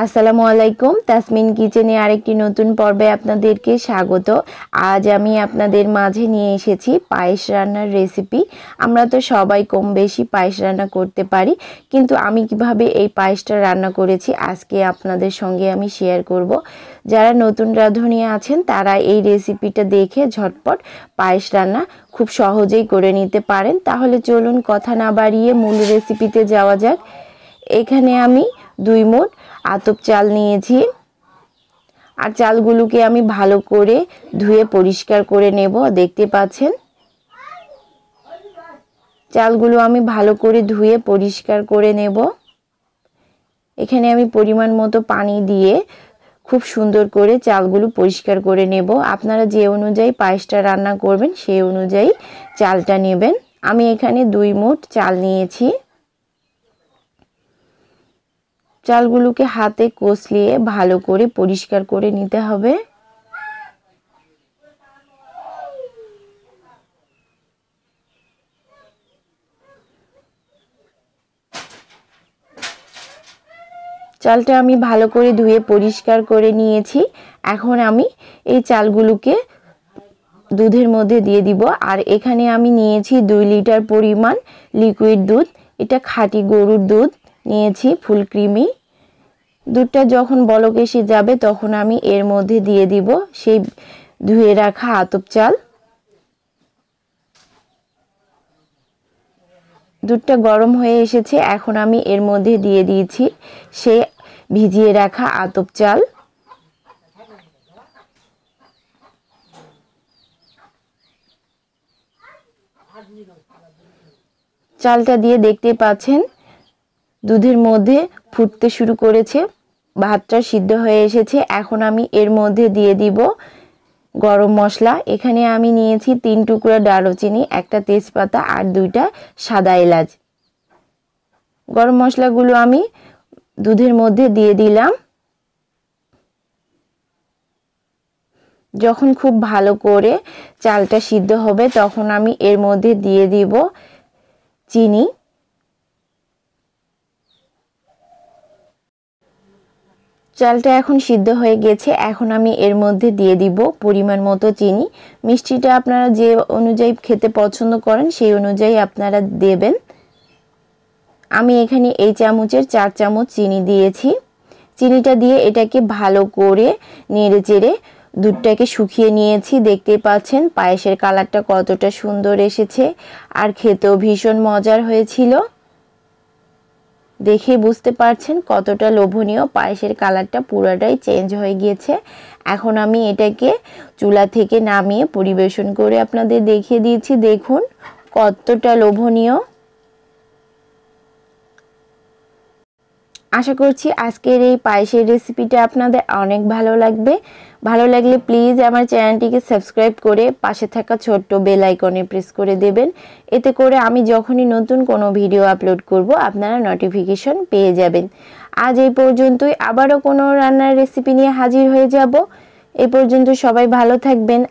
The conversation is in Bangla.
আসসালামু আলাইকুম তাসমিন কিচেনে আরেকটি নতুন পর্বে আপনাদেরকে স্বাগত আজ আমি আপনাদের মাঝে নিয়ে এসেছি পায়েস রান্নার রেসিপি আমরা তো সবাই কম বেশি পায়েস রান্না করতে পারি কিন্তু আমি কিভাবে এই পায়েসটা রান্না করেছি আজকে আপনাদের সঙ্গে আমি শেয়ার করব যারা নতুন রাঁধুনি আছেন তারা এই রেসিপিটা দেখে ঝটপট পায়েস রান্না খুব সহজেই করে নিতে পারেন তাহলে চলুন কথা না বাড়িয়ে মূল রেসিপিতে যাওয়া যাক এখানে আমি দুই মুঠ আতপ চাল নিয়েছি আর চালগুলোকে আমি ভালো করে ধুয়ে পরিষ্কার করে নেব দেখতে পাচ্ছেন চালগুলো আমি ভালো করে ধুয়ে পরিষ্কার করে নেব এখানে আমি পরিমাণ মতো পানি দিয়ে খুব সুন্দর করে চালগুলো পরিষ্কার করে নেব আপনারা যে অনুযায়ী পায়েসটা রান্না করবেন সেই অনুযায়ী চালটা নেবেন আমি এখানে দুই মুঠ চাল নিয়েছি চালগুলোকে হাতে কষলিয়ে ভালো করে পরিষ্কার করে নিতে হবে চালটা আমি ভালো করে ধুয়ে পরিষ্কার করে নিয়েছি এখন আমি এই চালগুলোকে দুধের মধ্যে দিয়ে দিব আর এখানে আমি নিয়েছি দুই লিটার পরিমাণ লিকুইড দুধ এটা খাঁটি গরুর দুধ নিয়েছি ফুল ক্রিমি দুধটা যখন বলক এসে যাবে তখন আমি এর মধ্যে দিয়ে দিব সেই ধুয়ে রাখা আতপ চাল দুধটা গরম হয়ে এসেছে এখন আমি এর মধ্যে দিয়ে দিয়েছি সে ভিজিয়ে রাখা আতপ চাল চালটা দিয়ে দেখতে পাচ্ছেন দুধের মধ্যে ফুটতে শুরু করেছে ভাতটা সিদ্ধ হয়ে এসেছে এখন আমি এর মধ্যে দিয়ে দিব গরম মশলা এখানে আমি নিয়েছি তিন টুকরা ডালচিনি একটা তেজপাতা আর দুইটা সাদা এলাচ গরম মশলাগুলো আমি দুধের মধ্যে দিয়ে দিলাম যখন খুব ভালো করে চালটা সিদ্ধ হবে তখন আমি এর মধ্যে দিয়ে দিব চিনি চালটা এখন সিদ্ধ হয়ে গেছে এখন আমি এর মধ্যে দিয়ে দিব পরিমাণ মতো চিনি মিষ্টিটা আপনারা যে অনুযায়ী খেতে পছন্দ করেন সেই অনুযায়ী আপনারা দেবেন আমি এখানে এই চামচের চার চামচ চিনি দিয়েছি চিনিটা দিয়ে এটাকে ভালো করে নেড়ে চেড়ে দুধটাকে শুকিয়ে নিয়েছি দেখতে পাচ্ছেন পায়েসের কালারটা কতটা সুন্দর এসেছে আর খেতেও ভীষণ মজার হয়েছিল দেখে বুঝতে পারছেন কতটা লোভনীয় পায়েসের কালারটা পুরোটাই চেঞ্জ হয়ে গিয়েছে এখন আমি এটাকে চুলা থেকে নামিয়ে পরিবেশন করে আপনাদের দেখিয়ে দিয়েছি দেখুন কতটা লোভনীয় আশা করছি আজকের এই পায়েসের রেসিপিটা আপনাদের অনেক ভালো লাগবে ভালো লাগলে প্লিজ আমার চ্যানেলটিকে সাবস্ক্রাইব করে পাশে থাকা ছোট্ট বেল আইকনে প্রেস করে দেবেন এতে করে আমি যখনই নতুন কোনো ভিডিও আপলোড করব আপনারা নোটিফিকেশন পেয়ে যাবেন আজ এই পর্যন্তই আবারও কোনো রান্নার রেসিপি নিয়ে হাজির হয়ে যাব এ পর্যন্ত সবাই ভালো থাকবেন